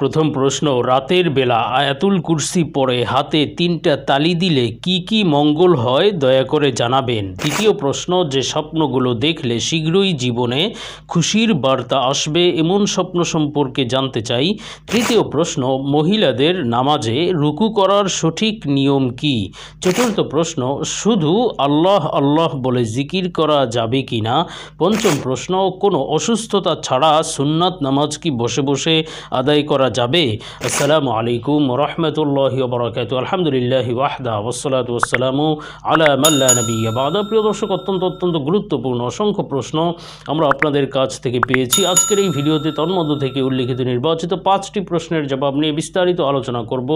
প্রথম প্রশ্ন রাতের বেলা আয়াতুল কুরসি পরে হাতে তিনটা তালি দিলে কি কি মঙ্গল হয় দয়া করে জানাবেন দ্বিতীয় প্রশ্ন যে স্বপ্নগুলো দেখলে শীঘ্রই জীবনে খুশির বার্তা আসবে এমন স্বপ্ন সম্পর্কে জানতে চাই তৃতীয় প্রশ্ন মহিলাদের নামাজে রুকু করার সঠিক নিয়ম কি চতুর্থ প্রশ্ন শুধু আল্লাহ আল্লাহ বলে জিকির করা যাবে কি না পঞ্চম প্রশ্ন কোনো অসুস্থতা ছাড়া সুন্নাত নামাজ কি বসে বসে আদায় করা যাবে আসসালামু আলাইকুম রহমতুল্লাহ বরকাত আলহামদুলিল্লাহ ওয়াহদা ওসলাত ওসালামু আলা মাল্লা নবী বাদা প্রিয় দর্শক অত্যন্ত অত্যন্ত গুরুত্বপূর্ণ অসংখ্য প্রশ্ন আমরা আপনাদের কাছ থেকে পেয়েছি আজকের এই ভিডিওতে তন্মধ্য থেকে উল্লিখিত নির্বাচিত পাঁচটি প্রশ্নের জবাব নিয়ে বিস্তারিত আলোচনা করব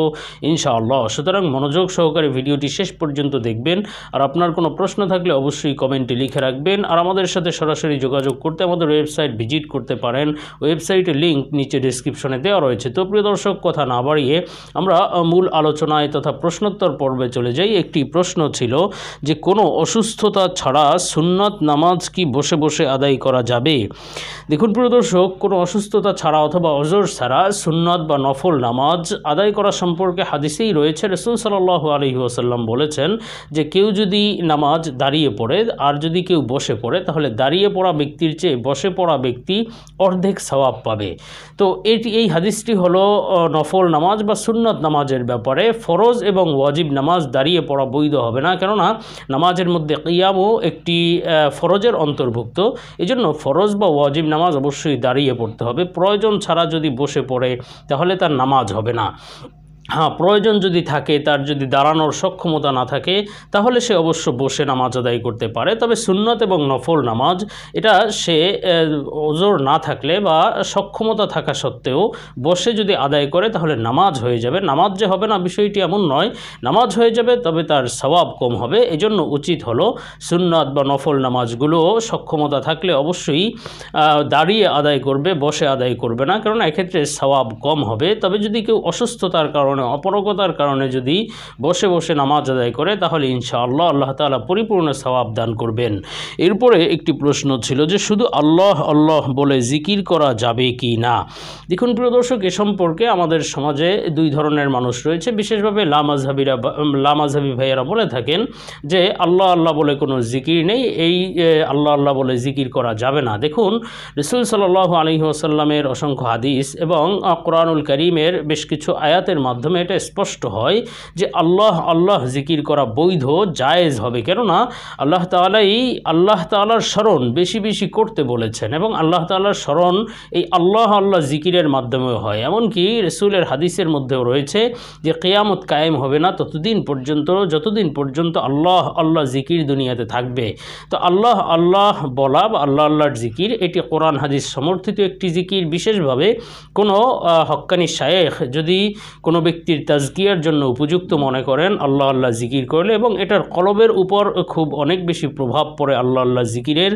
ইনশাআল্লাহ সুতরাং মনোযোগ সহকারে ভিডিওটি শেষ পর্যন্ত দেখবেন আর আপনার কোনো প্রশ্ন থাকলে অবশ্যই কমেন্টে লিখে রাখবেন আর আমাদের সাথে সরাসরি যোগাযোগ করতে আমাদের ওয়েবসাইট ভিজিট করতে পারেন ওয়েবসাইটের লিঙ্ক নিচে ডিসক্রিপশনে দেওয়া রয়েছে রয়েছে তো প্রিয় দর্শক কথা না বাড়িয়ে আমরা মূল আলোচনায় তথা প্রশ্নোত্তর পর্বে চলে যাই একটি প্রশ্ন ছিল যে কোনো অসুস্থতা ছাড়া সুন্নত নামাজ কি বসে বসে আদায় করা যাবে দেখুন প্রিয় দর্শক কোনো অসুস্থতা ছাড়া অথবা অজর ছাড়া সুন্নত বা নফল নামাজ আদায় করা সম্পর্কে হাদিসেই রয়েছে রসুল সাল্লাহ আলহি ওসাল্লাম বলেছেন যে কেউ যদি নামাজ দাঁড়িয়ে পড়ে আর যদি কেউ বসে পড়ে তাহলে দাঁড়িয়ে পড়া ব্যক্তির চেয়ে বসে পড়া ব্যক্তি অর্ধেক সওয়াব পাবে তো এটি এই হাদিসটি হলো নফল নামাজ বা সুন্নত নামাজের ব্যাপারে ফরজ এবং ওয়াজিব নামাজ দাঁড়িয়ে পড়া বৈধ হবে না কেননা নামাজের মধ্যে কিয়ামও একটি ফরজের অন্তর্ভুক্ত এজন্য ফরজ বা ওয়াজিব নামাজ অবশ্যই দাঁড়িয়ে পড়তে হবে প্রয়োজন ছাড়া যদি বসে পড়ে তাহলে তার নামাজ হবে না হ্যাঁ প্রয়োজন যদি থাকে তার যদি দাঁড়ানোর সক্ষমতা না থাকে তাহলে সে অবশ্য বসে নামাজ আদায় করতে পারে তবে সুন্নত এবং নফল নামাজ এটা সে ওজোর না থাকলে বা সক্ষমতা থাকা সত্ত্বেও বসে যদি আদায় করে তাহলে নামাজ হয়ে যাবে নামাজ যে হবে না বিষয়টি এমন নয় নামাজ হয়ে যাবে তবে তার স্বভাব কম হবে এজন্য উচিত হলো সুন্নত বা নফল নামাজগুলো সক্ষমতা থাকলে অবশ্যই দাঁড়িয়ে আদায় করবে বসে আদায় করবে না কারণ এক্ষেত্রে স্বভাব কম হবে তবে যদি কেউ অসুস্থতার কারণে কারণে অপরগতার কারণে যদি বসে বসে নামাজ আদায় করে তাহলে ইনশাআল্লাহ আল্লাহ তালা পরিপূর্ণ স্বভাব দান করবেন এরপরে একটি প্রশ্ন ছিল যে শুধু আল্লাহ আল্লাহ বলে জিকির করা যাবে কি না দেখুন প্রিয় দর্শক এ সম্পর্কে আমাদের সমাজে দুই ধরনের মানুষ রয়েছে বিশেষভাবে লামাজহাবিরা লামাজহাবি ভাইয়েরা বলে থাকেন যে আল্লাহ আল্লাহ বলে কোনো জিকির নেই এই আল্লাহ আল্লাহ বলে জিকির করা যাবে না দেখুন রসুল সাল আলী অসংখ্য হাদিস এবং কোরআনুল করিমের বেশ কিছু আয়াতের মাধ্যমে মাধ্যমে এটা স্পষ্ট হয় যে আল্লাহ আল্লাহ জিকির করা বৈধ জায়েজ হবে কেননা আল্লাহ তালাই আল্লাহ তালার স্মরণ বেশি বেশি করতে বলেছেন এবং আল্লাহ তালার স্মরণ এই আল্লাহ আল্লাহ জিকিরের মাধ্যমেও হয় এমনকি রসুলের হাদিসের মধ্যেও রয়েছে যে কেয়ামত কায়েম হবে না ততদিন পর্যন্ত যতদিন পর্যন্ত আল্লাহ আল্লাহ জিকির দুনিয়াতে থাকবে তো আল্লাহ আল্লাহ বলা বা আল্লাহ আল্লাহর জিকির এটি কোরআন হাদিস সমর্থিত একটি জিকির বিশেষভাবে কোনো হক্কানি শায়েখ যদি কোনো ব্যক্তি ব্যক্তির তাজকিয়ার জন্য উপযুক্ত মনে করেন আল্লাহ আল্লাহ জিকির করলে এবং এটার কলবের উপর খুব অনেক বেশি প্রভাব পড়ে আল্লাহ আল্লাহ জিকিরের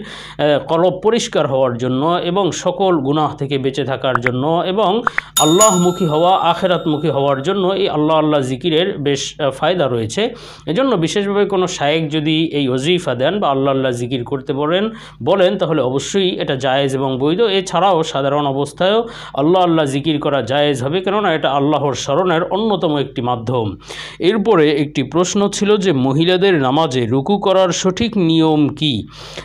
কলব পরিষ্কার হওয়ার জন্য এবং সকল গুনাহ থেকে বেঁচে থাকার জন্য এবং আল্লাহমুখী হওয়া আখেরাতমুখী হওয়ার জন্য এই আল্লাহ আল্লাহ জিকিরের বেশ ফায়দা রয়েছে এজন্য বিশেষভাবে কোনো শায়েক যদি এই অজিফা দেন বা আল্লাহ আল্লাহ জিকির করতে বলেন বলেন তাহলে অবশ্যই এটা জায়েজ এবং বৈধ এছাড়াও সাধারণ অবস্থায়ও আল্লাহ আল্লাহ জিকির করা জায়েজ হবে কেননা এটা আল্লাহর স্মরণের অন্যতম একটি মাধ্যম এরপরে একটি প্রশ্ন ছিল যে মহিলাদের নামাজে রুকু করার সঠিক নিয়ম কি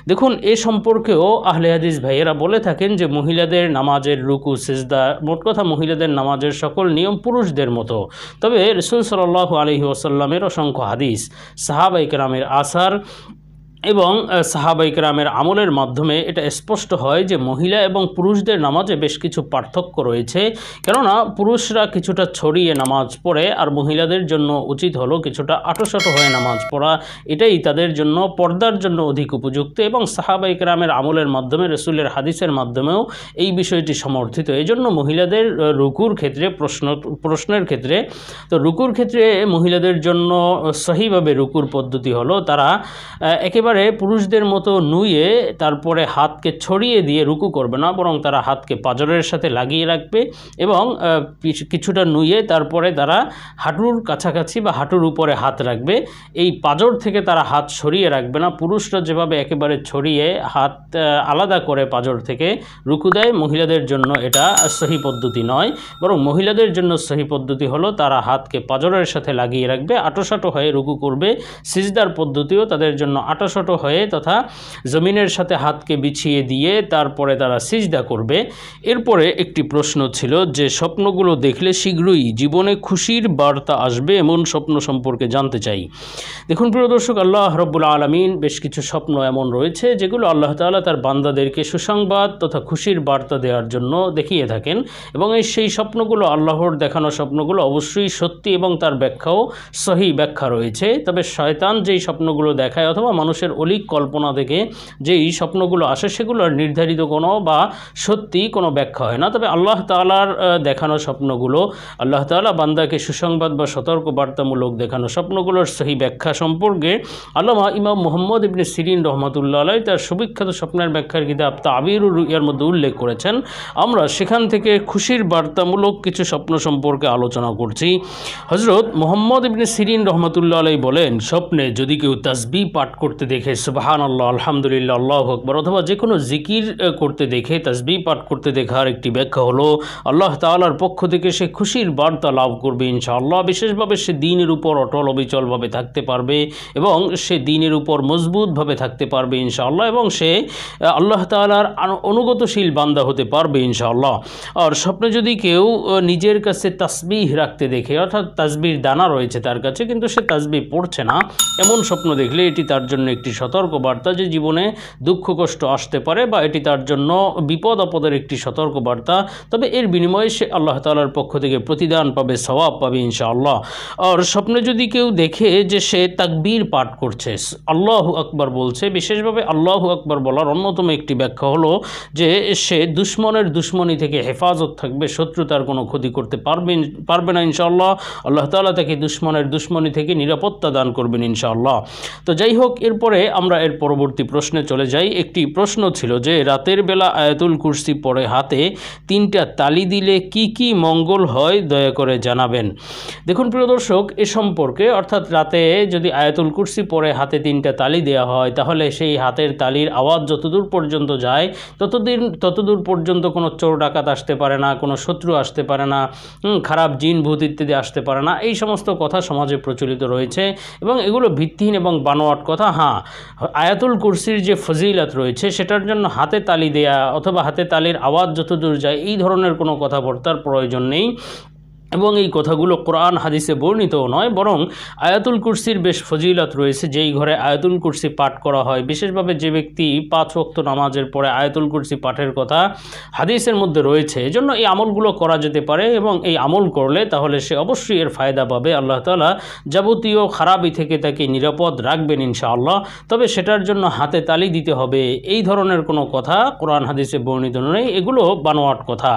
দেখুন এ সম্পর্কেও আহলে হাদিস ভাইয়েরা বলে থাকেন যে মহিলাদের নামাজের রুকু সেজদা মোট কথা মহিলাদের নামাজের সকল নিয়ম পুরুষদের মতো তবে রসুল সাল্লাহ আলহি ওসাল্লামের অসংখ্য হাদিস সাহাবাইকরামের আসার এবং সাহাবাইকরামের আমলের মাধ্যমে এটা স্পষ্ট হয় যে মহিলা এবং পুরুষদের নামাজে বেশ কিছু পার্থক্য রয়েছে কেননা পুরুষরা কিছুটা ছড়িয়ে নামাজ পড়ে আর মহিলাদের জন্য উচিত হলো কিছুটা আটোসাটো হয়ে নামাজ পড়া এটাই তাদের জন্য পর্দার জন্য অধিক উপযুক্ত এবং সাহাবাইকরামের আমলের মাধ্যমে রসুলের হাদিসের মাধ্যমেও এই বিষয়টি সমর্থিত এই জন্য মহিলাদের রুকুর ক্ষেত্রে প্রশ্ন প্রশ্নের ক্ষেত্রে তো রুকুর ক্ষেত্রে মহিলাদের জন্য সহিভাবে রুকুর পদ্ধতি হলো তারা একেবারে একেবারে পুরুষদের মতো নুয়ে তারপরে হাতকে ছড়িয়ে দিয়ে রুকু করবে না বরং তারা হাতকে পাজরের সাথে লাগিয়ে রাখবে এবং কিছুটা নুয়ে তারপরে তারা হাঁটুর কাছাকাছি বা হাঁটুর উপরে হাত রাখবে এই পাজর থেকে তারা হাত সরিয়ে রাখবে না পুরুষরা যেভাবে একেবারে ছড়িয়ে হাত আলাদা করে পাজর থেকে রুকু দেয় মহিলাদের জন্য এটা সহি পদ্ধতি নয় বরং মহিলাদের জন্য সহি পদ্ধতি হলো তারা হাতকে পাজরের সাথে লাগিয়ে রাখবে আটোসাটো হয়ে রুকু করবে সিজদার পদ্ধতিও তাদের জন্য আটোসাটো ছোটো হয়ে তথা জমিনের সাথে হাতকে বিছিয়ে দিয়ে তারপরে তারা সিজদা করবে এরপরে একটি প্রশ্ন ছিল যে স্বপ্নগুলো দেখলে শীঘ্রই জীবনে খুশির বার্তা আসবে এমন স্বপ্ন সম্পর্কে জানতে চাই দেখুন প্রিয় দর্শক আল্লাহ রব্বুল আলমিন বেশ কিছু স্বপ্ন এমন রয়েছে যেগুলো আল্লাহ তালা তার বান্দাদেরকে সুসংবাদ তথা খুশির বার্তা দেওয়ার জন্য দেখিয়ে থাকেন এবং এই সেই স্বপ্নগুলো আল্লাহর দেখানো স্বপ্নগুলো অবশ্যই সত্যি এবং তার ব্যাখ্যাও সহি ব্যাখ্যা রয়েছে তবে শয়তান যেই স্বপ্নগুলো দেখায় অথবা মানুষের অলিক কল্পনা থেকে যেই স্বপ্নগুলো আসে সেগুলোর নির্ধারিত কোনো বা সত্যি কোনো ব্যাখ্যা হয় না তবে আল্লাহ তালার দেখানো স্বপ্নগুলো আল্লাহ তালা বান্দাকে সুসংবাদ বা সতর্ক বার্তামূলক দেখানো স্বপ্নগুলোর সহি ব্যাখ্যা সম্পর্কে আল্লাহ ইমাম মোহাম্মদ ইবনে সিরিন রহমতুল্লা আলাই তার সুবিখ্যাত স্বপ্নের ব্যাখ্যার কিতাব তাবিরুর ইয়ার মধ্যে উল্লেখ করেছেন আমরা সেখান থেকে খুশির বার্তামূলক কিছু স্বপ্ন সম্পর্কে আলোচনা করছি হজরত মোহাম্মদ ইবনে সিরিন রহমতুল্লা আলাই বলেন স্বপ্নে যদি কেউ তাসবি পাঠ করতে দেখে দেখে সুবাহান আল্লাহ আলহামদুলিল্লাহ আল্লাহ আকবর অথবা যে কোনো জিকির করতে দেখে তাজবি পাঠ করতে দেখার একটি ব্যাখ্যা হলো আল্লাহ তালার পক্ষ থেকে সে খুশির বার্তা লাভ করবে ইনশাআল্লাহ বিশেষভাবে সে দিনের উপর অটল অবিচলভাবে থাকতে পারবে এবং সে দিনের উপর মজবুতভাবে থাকতে পারবে ইনশাআল্লাহ এবং সে আল্লাহ তালার অনুগতশীল বান্দা হতে পারবে ইনশাআল্লাহ আর স্বপ্নে যদি কেউ নিজের কাছে তাসবিহ রাখতে দেখে অর্থাৎ তাসবির দানা রয়েছে তার কাছে কিন্তু সে তাসবি পড়ছে না এমন স্বপ্ন দেখলে এটি তার জন্য একটি সতর্কবার্তা যে জীবনে দুঃখ কষ্ট আসতে পারে বা এটি তার জন্য বিপদ আপদের একটি সতর্কবার্তা তবে এর বিনিময়ে সে আল্লাহ তালার পক্ষ থেকে প্রতিদান পাবে স্বভাব পাবে ইনশাআল্লাহ আর স্বপ্নে যদি কেউ দেখে যে সে তাকবীর পাঠ করছে আল্লাহ আকবর বলছে বিশেষভাবে আল্লাহ আকবর বলার অন্যতম একটি ব্যাখ্যা হলো যে সে দুশ্মনের দুশ্মনী থেকে হেফাজত থাকবে শত্রু তার কোনো ক্ষতি করতে পারবেন পারবে না ইনশাআল্লাহ আল্লাহ তালা তাকে দুশ্মনের দুশ্মনী থেকে নিরাপত্তা দান করবেন ইনশাআল্লাহ তো যাই হোক এরপর এরপরে আমরা এর পরবর্তী প্রশ্নে চলে যাই একটি প্রশ্ন ছিল যে রাতের বেলা আয়াতুল কুরসি পরে হাতে তিনটা তালি দিলে কি কি মঙ্গল হয় দয়া করে জানাবেন দেখুন প্রিয় দর্শক এ সম্পর্কে অর্থাৎ রাতে যদি আয়াতুল কুরসি পরে হাতে তিনটা তালি দেওয়া হয় তাহলে সেই হাতের তালির আওয়াজ যতদূর পর্যন্ত যায় ততদিন ততদূর পর্যন্ত কোনো চোর ডাকাত আসতে পারে না কোনো শত্রু আসতে পারে না খারাপ জিন ভূত ইত্যাদি আসতে পারে না এই সমস্ত কথা সমাজে প্রচলিত রয়েছে এবং এগুলো ভিত্তিহীন এবং বানোয়াট কথা হ্যাঁ আয়াতুল কুরসির যে ফজিলত রয়েছে সেটার জন্য হাতে তালি দেয়া অথবা হাতে তালির আওয়াজ যতদূর যায় এই ধরনের কোনো কথাবার্তার প্রয়োজন নেই এবং এই কথাগুলো কোরআন হাদিসে বর্ণিতও নয় বরং আয়াতুল কুরসির বেশ ফজিলত রয়েছে যেই ঘরে আয়াতুল কুরসি পাঠ করা হয় বিশেষভাবে যে ব্যক্তি পাঁচ ভক্ত নামাজের পরে আয়াতুল কুরসি পাঠের কথা হাদিসের মধ্যে রয়েছে এজন্য এই আমলগুলো করা যেতে পারে এবং এই আমল করলে তাহলে সে অবশ্যই এর ফায়দা পাবে আল্লাহ তালা যাবতীয় খারাপই থেকে তাকে নিরাপদ রাখবেন ইনশাআল্লাহ তবে সেটার জন্য হাতে তালি দিতে হবে এই ধরনের কোনো কথা কোরআন হাদিসে বর্ণিত নেই এগুলো বানোয়াট কথা